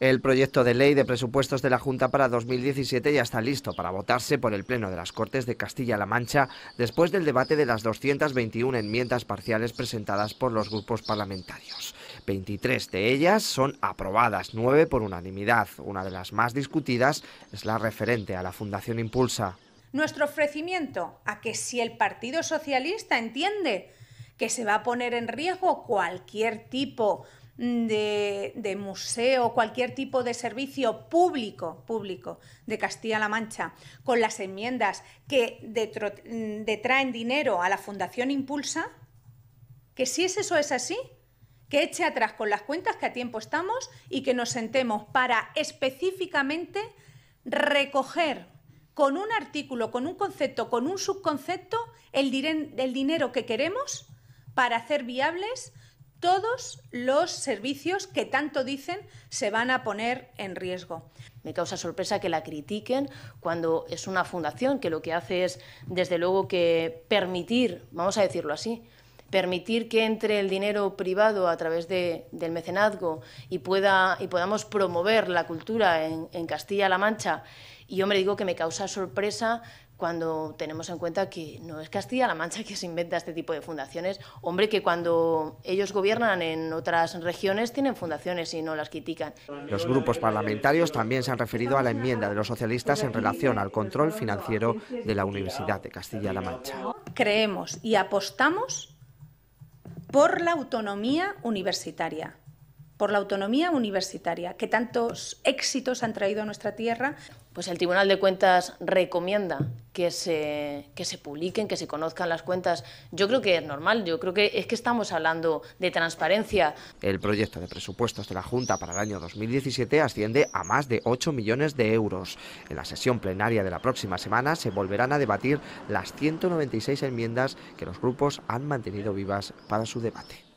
El proyecto de ley de presupuestos de la Junta para 2017 ya está listo para votarse por el Pleno de las Cortes de Castilla-La Mancha después del debate de las 221 enmiendas parciales presentadas por los grupos parlamentarios. 23 de ellas son aprobadas, 9 por unanimidad. Una de las más discutidas es la referente a la Fundación Impulsa. Nuestro ofrecimiento a que si el Partido Socialista entiende que se va a poner en riesgo cualquier tipo de Mm, de, museo, cualquier tipo de servicio público, público de Castilla-La Mancha, con las enmiendas que mm, detraen dinero a la Fundación Impulsa, que si es eso es así, que eche atrás con las cuentas que a tiempo estamos y que nos sentemos para específicamente recoger con un artículo, con un concepto, con un subconcepto, el dinero que queremos para hacer viables todos los servicios que tanto dicen se van a poner en riesgo. Me causa sorpresa que la critiquen cuando es una fundación que lo que hace es, desde luego, que permitir, vamos a decirlo así, permitir que entre el dinero privado a través de, del mecenazgo y, pueda, y podamos promover la cultura en, en Castilla-La Mancha. Y yo me digo que me causa sorpresa cuando tenemos en cuenta que no es Castilla-La Mancha que se inventa este tipo de fundaciones. Hombre, que cuando ellos gobiernan en otras regiones tienen fundaciones y no las critican. Los grupos parlamentarios también se han referido a la enmienda de los socialistas en relación al control financiero de la Universidad de Castilla-La Mancha. Creemos y apostamos por la autonomía universitaria por la autonomía universitaria, que tantos éxitos han traído a nuestra tierra. Pues el Tribunal de Cuentas recomienda que se, que se publiquen, que se conozcan las cuentas. Yo creo que es normal, yo creo que es que estamos hablando de transparencia. El proyecto de presupuestos de la Junta para el año 2017 asciende a más de 8 millones de euros. En la sesión plenaria de la próxima semana se volverán a debatir las 196 enmiendas que los grupos han mantenido vivas para su debate.